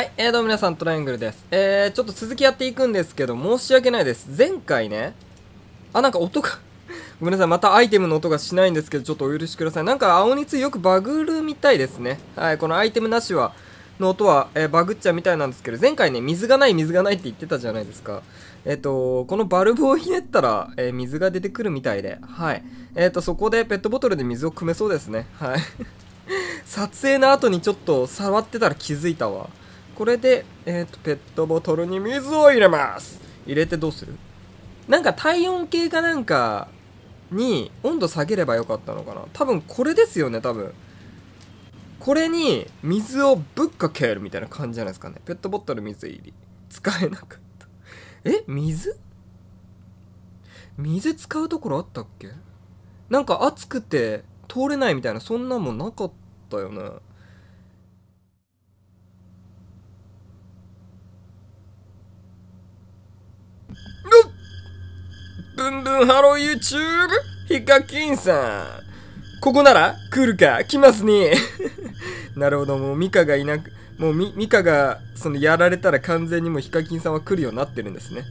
はい、えー、どうも皆さん、トライアングルです。えー、ちょっと続きやっていくんですけど、申し訳ないです。前回ね、あ、なんか音が ごめんなさい、またアイテムの音がしないんですけど、ちょっとお許しください。なんか、青につよくバグるみたいですね。はい、このアイテムなしは、の音は、えー、バグっちゃうみたいなんですけど、前回ね、水がない、水がないって言ってたじゃないですか。えっ、ー、と、このバルブをひねったら、えー、水が出てくるみたいで、はい。えっ、と、そこでペットボトルで水を汲めそうですね。はい。撮影の後にちょっと触ってたら気づいたわ。これで、えっ、ー、と、ペットボトルに水を入れます。入れてどうするなんか体温計かなんかに温度下げればよかったのかな多分これですよね、多分。これに水をぶっかけるみたいな感じじゃないですかね。ペットボトル水入り。使えなかった。え水水使うところあったっけなんか暑くて通れないみたいな、そんなもんなかったよね。ブンブンハロー YouTube! ヒカキンさん。ここなら来るか来ますね。なるほど、もうミカがいなく、もうミミカが、その、やられたら完全にもうヒカキンさんは来るようになってるんですね。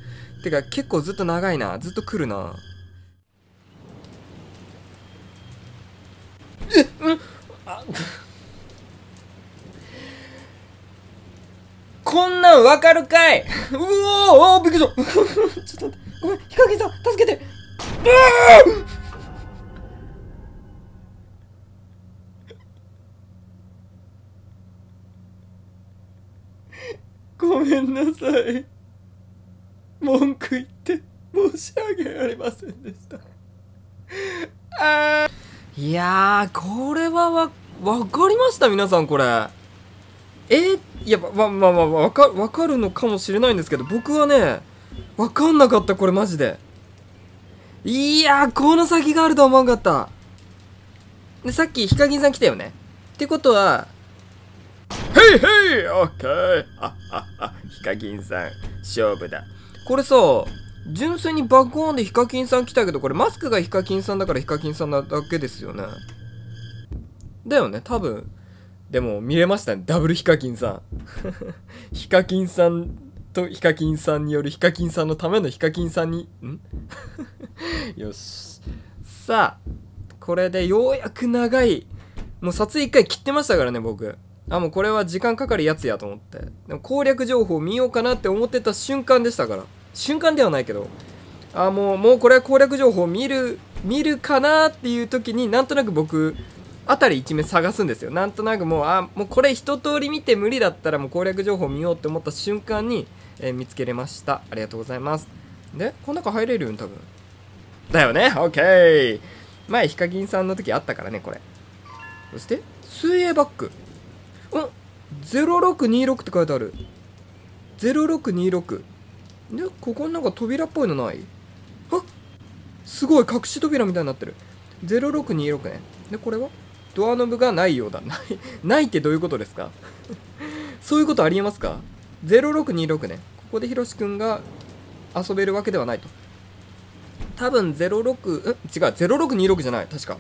てか、結構ずっと長いな。ずっと来るな。え、うん、こんなんわかるかいうおーおーびっくりした ちょっと待って。ごめんヒカキンさん助けてうー ごめんなさい文句言って申し訳ありませんでしたあいやこれはわ分かりました皆さんこれえー、いやまあまあまあ分か分かるのかもしれないんですけど僕はねわかんなかった、これマジで。いやー、この先があると思わんかった。で、さっきヒカキンさん来たよね。ってことは、ヘイヘイオッケーははは、ヒカキンさん、勝負だ。これさ、純粋に爆音でヒカキンさん来たけど、これマスクがヒカキンさんだからヒカキンさんなだけですよね。だよね、多分。でも見れましたね、ダブルヒカキンさん。ヒカキンさんとヒカキンさんによるヒカキンさんのためのヒカキンさんにん よしさあこれでようやく長いもう撮影1回切ってましたからね僕あもうこれは時間かかるやつやと思ってでも攻略情報見ようかなって思ってた瞬間でしたから瞬間ではないけどあもうもうこれは攻略情報見る見るかなっていう時になんとなく僕辺り一面探すんですよなんとなくもうあもうこれ一通り見て無理だったらもう攻略情報見ようって思った瞬間にえー、見つけれました。ありがとうございます。で、この中入れるん多分。だよね ?OK! 前、ヒカキンさんの時あったからね、これ。そして、水泳バッグ。うん ?0626 って書いてある。0626。で、ここになんか扉っぽいのないあすごい隠し扉みたいになってる。0626ね。で、これはドアノブがないようだ。ない、ないってどういうことですか そういうことありえますか0626ねここでひろし君が遊べるわけではないと多分06うん違う0626じゃない確か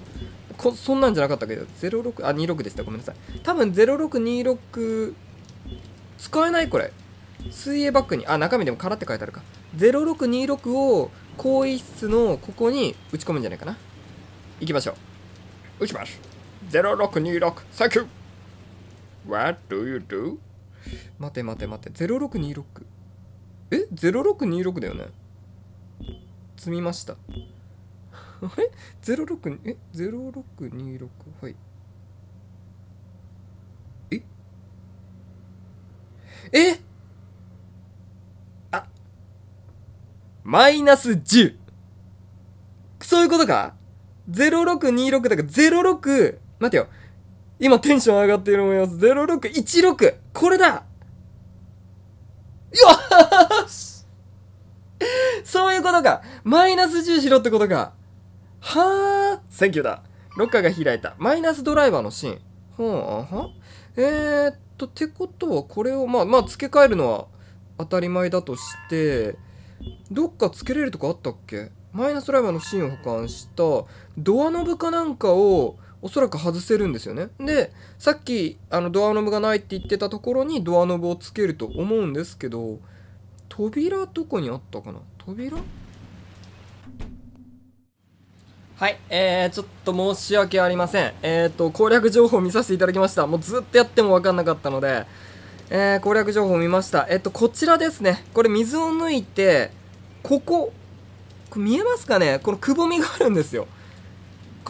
こそんなんじゃなかったけど06あ26でしたごめんなさい多分0626使えないこれ水泳バッグにあ中身でも空って書いてあるか0626を更衣室のここに打ち込むんじゃないかな行きましょう打ちます0626サンキュー What do you do? 待て待て待て0626え0626だよね積みましたえ06え0626はいえっえっあマイナス10そういうことか ?0626 だから06待てよ今テンション上がってる思います。0616! これだよしそういうことかマイナス10しろってことかはあセンキューだロッカーが開いたマイナスドライバーのシーンほあはえー、っとってことはこれをまあまあ付け替えるのは当たり前だとしてどっか付けれるとこあったっけマイナスドライバーの芯を保管したドアノブかなんかをおそらく外せるんですよね。で、さっきあのドアノブがないって言ってたところにドアノブをつけると思うんですけど、扉どこにあったかな扉はい、えー、ちょっと申し訳ありません。えっ、ー、と、攻略情報見させていただきました。もうずっとやっても分かんなかったので、えー、攻略情報見ました。えっ、ー、と、こちらですね。これ水を抜いて、ここ、こ見えますかねこのくぼみがあるんですよ。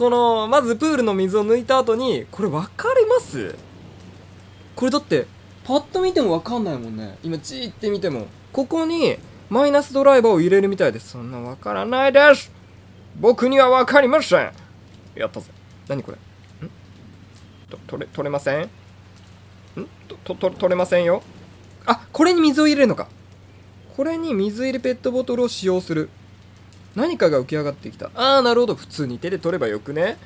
この、まずプールの水を抜いた後に、これ分かりますこれだって、パッと見ても分かんないもんね。今、チーって見ても。ここに、マイナスドライバーを入れるみたいです。そんな分からないです僕には分かりませんやったぜ。何これんと、取れ、取れませんんと、と、取れませんよ。あ、これに水を入れるのか。これに水入れペットボトルを使用する。何かが浮き上がってきたああなるほど普通に手で取ればよくね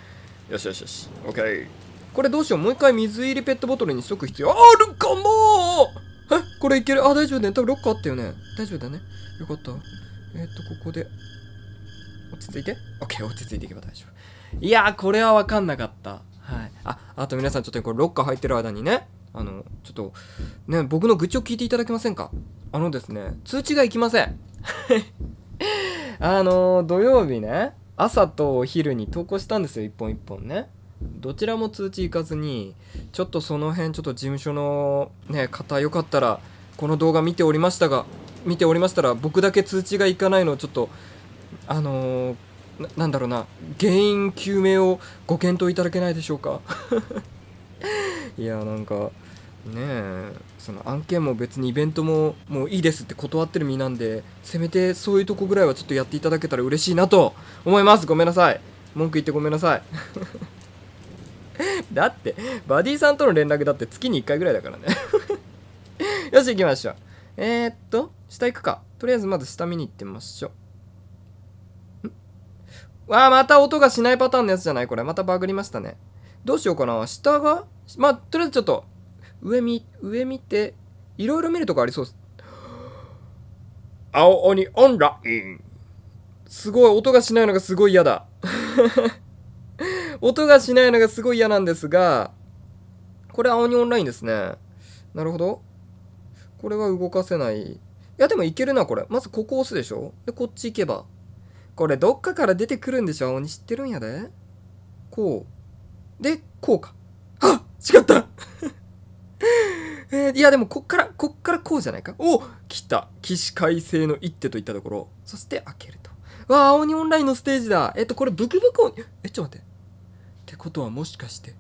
よしよしよし OK これどうしようもう一回水入りペットボトルにしとく必要あるかもえこれいけるあ大丈夫だね多分カーあったよね大丈夫だねよかったえっ、ー、とここで落ち着いて OK 落ち着いていけば大丈夫いやーこれは分かんなかったはいああと皆さんちょっとこれロッカー入ってる間にねあのちょっとね僕の愚痴を聞いていただけませんかあのですね通知がいきませんあのー、土曜日ね朝とお昼に投稿したんですよ一本一本ねどちらも通知行かずにちょっとその辺ちょっと事務所のね方よかったらこの動画見ておりましたが見ておりましたら僕だけ通知がいかないのちょっとあのー、なんだろうな原因究明をご検討いただけないでしょうか いやなんかねえその案件も別にイベントももういいですって断ってる身なんでせめてそういうとこぐらいはちょっとやっていただけたら嬉しいなと思いますごめんなさい文句言ってごめんなさいだってバディさんとの連絡だって月に1回ぐらいだからね よし行きましょうえー、っと下行くかとりあえずまず下見に行ってみましょうんわあまた音がしないパターンのやつじゃないこれまたバグりましたねどうしようかな下がまあとりあえずちょっと上見、上見て、いろいろ見るとこありそうです。青鬼オンライン。すごい、音がしないのがすごい嫌だ。音がしないのがすごい嫌なんですが、これ青鬼オンラインですね。なるほど。これは動かせない。いや、でもいけるな、これ。まずここ押すでしょで、こっち行けば。これ、どっかから出てくるんでしょ青鬼知ってるんやで。こう。で、こうか。あ違ったえー、いやでもこっからこっからこうじゃないかお来た起死回生の一手といったところそして開けるとわあ青鬼オンラインのステージだえっとこれブクブク鬼えちょっと待ってってことはもしかして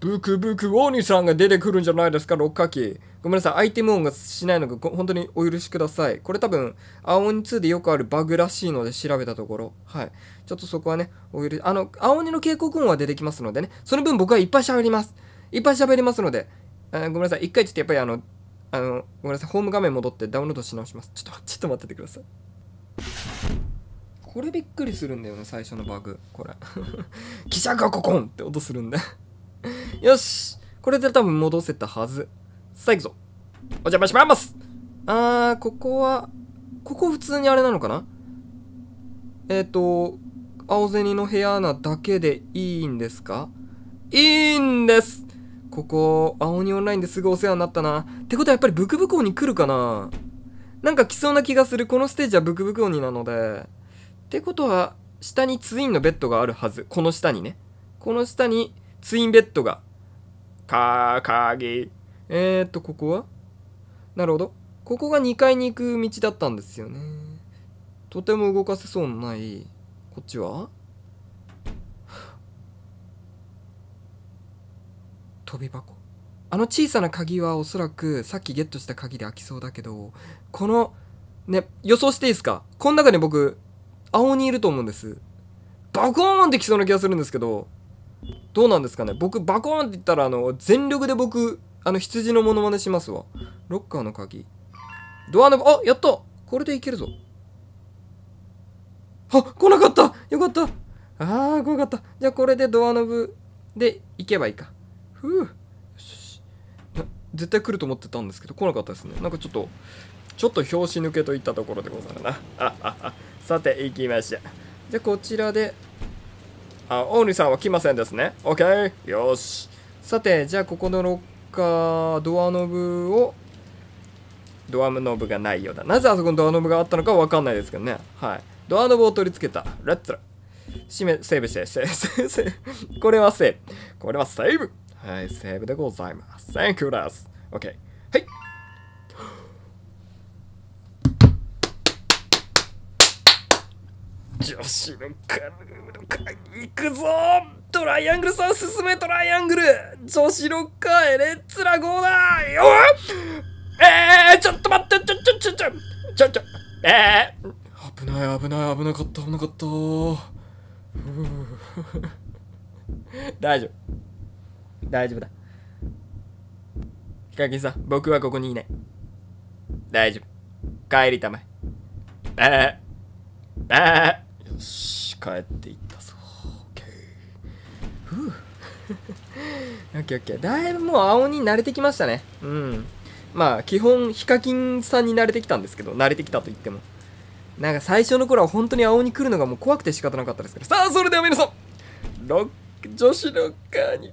ブクブク鬼さんが出てくるんじゃないですか六花期ごめんなさいアイテム音がしないのが本当にお許しくださいこれ多分青鬼2でよくあるバグらしいので調べたところはいちょっとそこはねお許しあの青鬼の警告音は出てきますのでねその分僕はいっぱい喋りますいっぱい喋りますので、あごめんなさい。一回ちょっとやっぱりあの、あの、ごめんなさい。ホーム画面戻ってダウンロードし直します。ちょっと、ちょっと待っててください。これびっくりするんだよね、最初のバグ。これ。記 者がココンって音するんだ よしこれで多分戻せたはず。さあ行くぞ。お邪魔しますあー、ここは、ここ普通にあれなのかなえっ、ー、と、青銭の部屋なだけでいいんですかいいんですここ、青鬼オンラインですぐお世話になったな。ってことはやっぱりブクブク鬼来るかななんか来そうな気がする。このステージはブクブク鬼なので。ってことは、下にツインのベッドがあるはず。この下にね。この下にツインベッドが。かー、かぎ。えー、っと、ここはなるほど。ここが2階に行く道だったんですよね。とても動かせそうのない。こっちは飛び箱あの小さな鍵はおそらくさっきゲットした鍵で開きそうだけどこのね予想していいですかこの中に僕青にいると思うんですバコーンって来そうな気がするんですけどどうなんですかね僕バコーンって言ったらあの全力で僕あの羊のモノマネしますわロッカーの鍵ドアのあやったこれでいけるぞあ来なかったよかったあー怖かったじゃあこれでドアノブで行けばいいかふう絶対来ると思ってたんですけど来なかったですねなんかちょっとちょっと拍子抜けといったところでござるなあああさて行きましょうじゃあこちらであオーニさんは来ませんですね OK よしさてじゃあここのロッカードアノブをドアノブがないようだなぜあそこにドアノブがあったのかわかんないですけどねはいドアノブを取り付けたレッツラセーブしてセーブこれはセーブこれはセーブはい、セーブでございます。Thank you です。OK。はい。女子のカルの会行くぞトライアングルさん進めトライアングル女子ロッカーへレッツラゴーだよえー、ちょっと待ってちょちょちょちょちょちょえー、危ない危ない危なかった危なかった 大丈夫大丈夫だ。ヒカキンさん、僕はここにいない。大丈夫。帰りたまえ。えー、えー、よし、帰っていったぞ。オッケー。ふぅ。オッケーオッケー。だいぶもう青に慣れてきましたね。うん。まあ、基本、ヒカキンさんに慣れてきたんですけど、慣れてきたと言っても。なんか最初の頃は本当に青に来るのがもう怖くて仕方なかったですけど。さあ、それでは皆さん、ロック、女子ロッカーに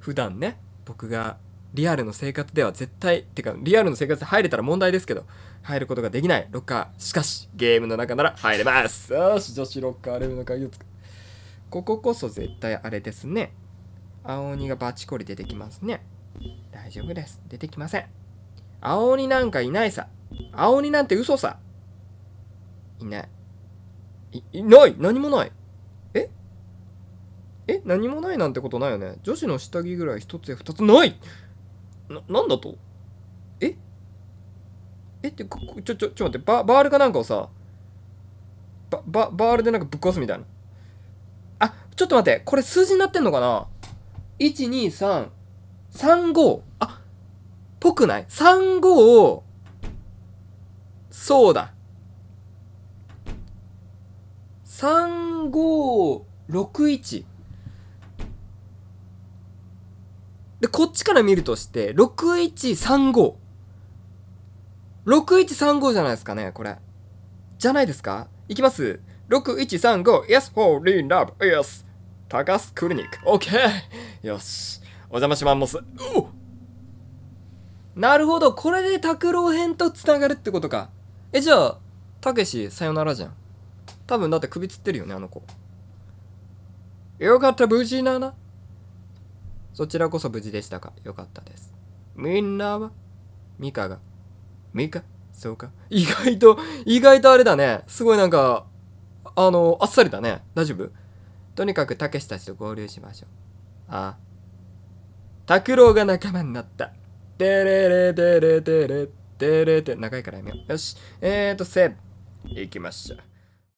普段ね僕がリアルの生活では絶対ってかリアルの生活で入れたら問題ですけど入ることができないロッカーしかしゲームの中なら入れますよし女子ロッカーレベルの鍵を使うこここそ絶対あれですね青鬼がバチコリ出てきますね大丈夫です出てきません青鬼なんかいないさ青鬼なんて嘘さいないいいない何もないえ何もないなんてことないよね女子の下着ぐらい1つや2つないななんだとええってちょちょちょ待ってババールかなんかをさバババールでなんかぶっ壊すみたいなあちょっと待ってこれ数字になってんのかな1 2 3 3 5あぽくない ?35 そうだ3561で、こっちから見るとして、6135。6135じゃないですかね、これ。じゃないですかいきます。6135 Yes for l n Love Yes 高須クリニック OK よしお邪魔しますなるほどこれで拓郎編とつながるってことかえじゃあたけしさよならじゃん多分だって首つってるよねあの子よかった無事ななそちらこそ無事でしたかよかったです。みんなはミカが。ミカそうか。意外と、意外とあれだね。すごいなんか、あの、あっさりだね。大丈夫とにかくたけしたちと合流しましょう。ああ。拓郎が仲間になった。てれれてれてれてれて。長いからやめよう。よし。えーと、セブ。行きましょう。